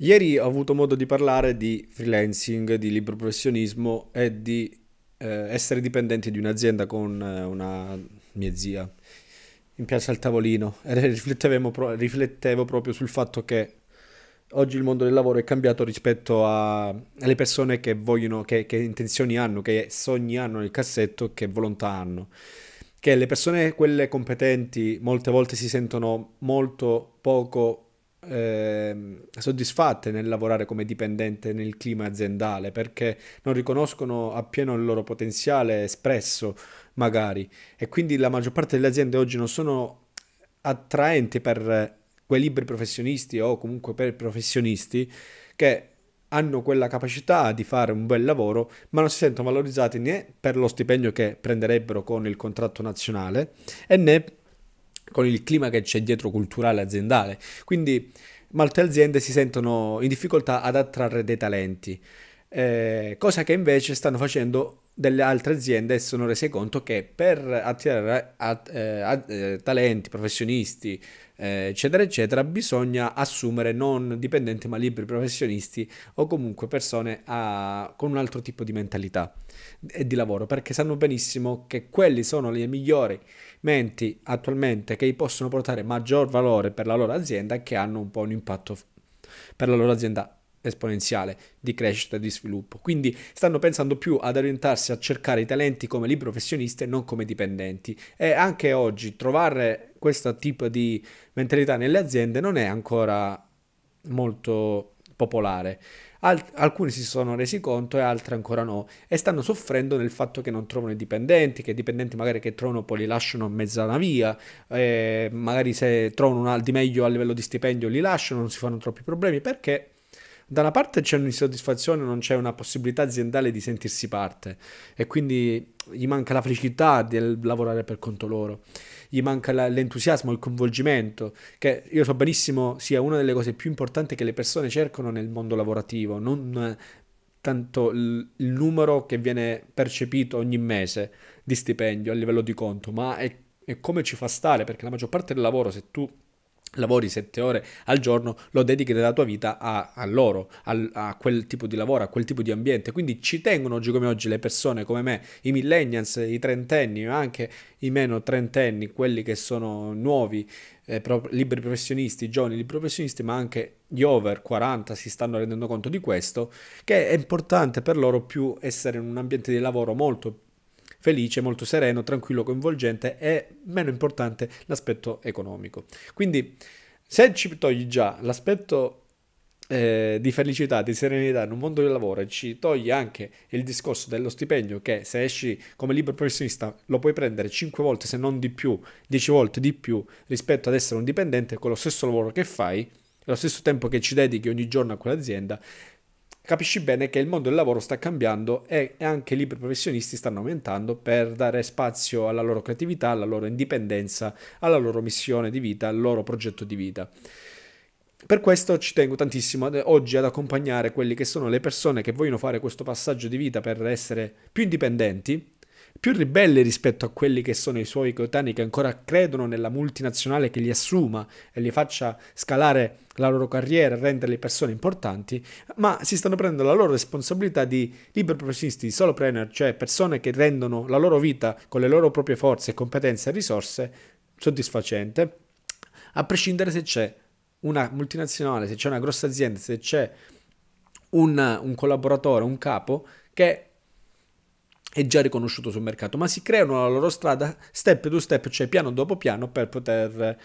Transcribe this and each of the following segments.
Ieri ho avuto modo di parlare di freelancing, di libero professionismo e di eh, essere dipendenti di un'azienda con eh, una mia zia in piazza al tavolino e pro- riflettevo proprio sul fatto che oggi il mondo del lavoro è cambiato rispetto a, alle persone che vogliono, che, che intenzioni hanno, che sogni hanno nel cassetto, che volontà hanno. Che le persone, quelle competenti, molte volte si sentono molto poco eh, soddisfatte nel lavorare come dipendente nel clima aziendale perché non riconoscono appieno il loro potenziale espresso magari e quindi la maggior parte delle aziende oggi non sono attraenti per quei libri professionisti o comunque per professionisti che hanno quella capacità di fare un bel lavoro, ma non si sentono valorizzati né per lo stipendio che prenderebbero con il contratto nazionale né con il clima che c'è dietro culturale aziendale. Quindi molte aziende si sentono in difficoltà ad attrarre dei talenti eh, cosa che invece stanno facendo delle altre aziende e si sono rese conto che per attirare at, eh, at, eh, talenti, professionisti, eh, eccetera, eccetera, bisogna assumere non dipendenti ma liberi professionisti o comunque persone a, con un altro tipo di mentalità e di lavoro, perché sanno benissimo che quelli sono le migliori menti attualmente che possono portare maggior valore per la loro azienda e che hanno un po' un impatto per la loro azienda esponenziale di crescita e di sviluppo. Quindi stanno pensando più ad orientarsi a cercare i talenti come libri professionisti e non come dipendenti. E anche oggi trovare questo tipo di mentalità nelle aziende non è ancora molto popolare. Al- alcuni si sono resi conto e altri ancora no e stanno soffrendo nel fatto che non trovano i dipendenti, che i dipendenti magari che trovano poi li lasciano a mezzana via, eh, magari se trovano un al di meglio a livello di stipendio li lasciano, non si fanno troppi problemi perché da una parte c'è un'insoddisfazione, non c'è una possibilità aziendale di sentirsi parte e quindi gli manca la felicità del lavorare per conto loro, gli manca la, l'entusiasmo, il coinvolgimento, che io so benissimo sia una delle cose più importanti che le persone cercano nel mondo lavorativo, non tanto il numero che viene percepito ogni mese di stipendio a livello di conto, ma è, è come ci fa stare, perché la maggior parte del lavoro, se tu lavori 7 ore al giorno, lo dedichi della tua vita a, a loro, a, a, quel tipo di lavoro, a quel tipo di ambiente. Quindi ci tengono oggi come oggi le persone come me, i millennials, i trentenni, ma anche i meno trentenni, quelli che sono nuovi, eh, pro, liberi professionisti, giovani liberi professionisti, ma anche gli over 40 si stanno rendendo conto di questo, che è importante per loro più essere in un ambiente di lavoro molto più felice, molto sereno, tranquillo, coinvolgente e meno importante l'aspetto economico. Quindi se ci togli già l'aspetto eh, di felicità, di serenità in un mondo del lavoro e ci togli anche il discorso dello stipendio che se esci come libero professionista lo puoi prendere 5 volte se non di più, 10 volte di più rispetto ad essere un dipendente con lo stesso lavoro che fai, lo stesso tempo che ci dedichi ogni giorno a quell'azienda, capisci bene che il mondo del lavoro sta cambiando e anche i libri professionisti stanno aumentando per dare spazio alla loro creatività, alla loro indipendenza, alla loro missione di vita, al loro progetto di vita. Per questo ci tengo tantissimo oggi ad accompagnare quelle che sono le persone che vogliono fare questo passaggio di vita per essere più indipendenti, più ribelle rispetto a quelli che sono i suoi coetanei che ancora credono nella multinazionale che li assuma e li faccia scalare la loro carriera e renderle persone importanti, ma si stanno prendendo la loro responsabilità di liberi professionisti, di solopreneur, cioè persone che rendono la loro vita con le loro proprie forze, competenze e risorse soddisfacente, a prescindere se c'è una multinazionale, se c'è una grossa azienda, se c'è un, un collaboratore, un capo che è già riconosciuto sul mercato, ma si creano la loro strada step to step, cioè piano dopo piano, per poter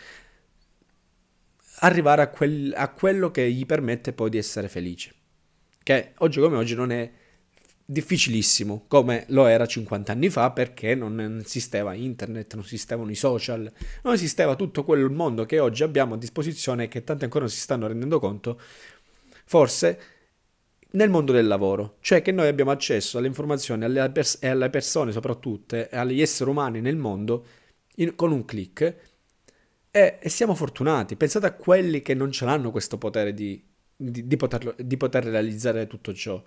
arrivare a, quel, a quello che gli permette poi di essere felice. Che oggi come oggi non è difficilissimo come lo era 50 anni fa perché non esisteva internet, non esistevano i social, non esisteva tutto quel mondo che oggi abbiamo a disposizione e che tanti ancora non si stanno rendendo conto, forse nel mondo del lavoro, cioè che noi abbiamo accesso alle informazioni alle pers- e alle persone soprattutto, agli esseri umani nel mondo in- con un clic e-, e, siamo fortunati. Pensate a quelli che non ce l'hanno questo potere di, di, di, poterlo- di poter realizzare tutto ciò.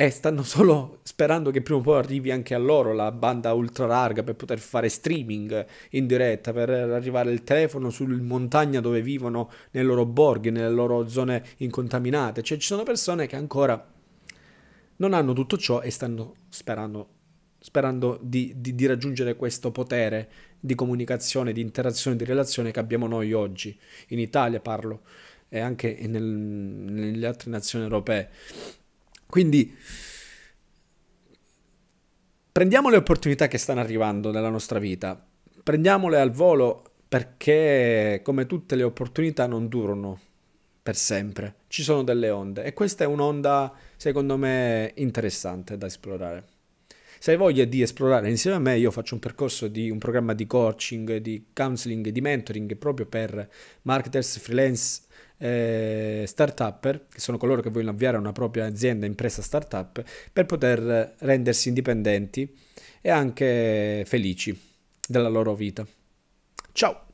E stanno solo sperando che prima o poi arrivi anche a loro la banda ultra larga per poter fare streaming in diretta, per arrivare il telefono sul montagna dove vivono, nei loro borghi, nelle loro zone incontaminate. Cioè ci sono persone che ancora non hanno tutto ciò e stanno sperando, sperando di, di, di raggiungere questo potere di comunicazione, di interazione, di relazione che abbiamo noi oggi. In Italia parlo e anche nel, nelle altre nazioni europee quindi prendiamo le opportunità che stanno arrivando nella nostra vita, prendiamole al volo perché come tutte le opportunità non durano per sempre, ci sono delle onde e questa è un'onda secondo me interessante da esplorare. Se hai voglia di esplorare insieme a me, io faccio un percorso di un programma di coaching, di counseling, di mentoring proprio per marketers, freelance eh, start che sono coloro che vogliono avviare una propria azienda, impresa startup, per poter rendersi indipendenti e anche felici della loro vita. Ciao!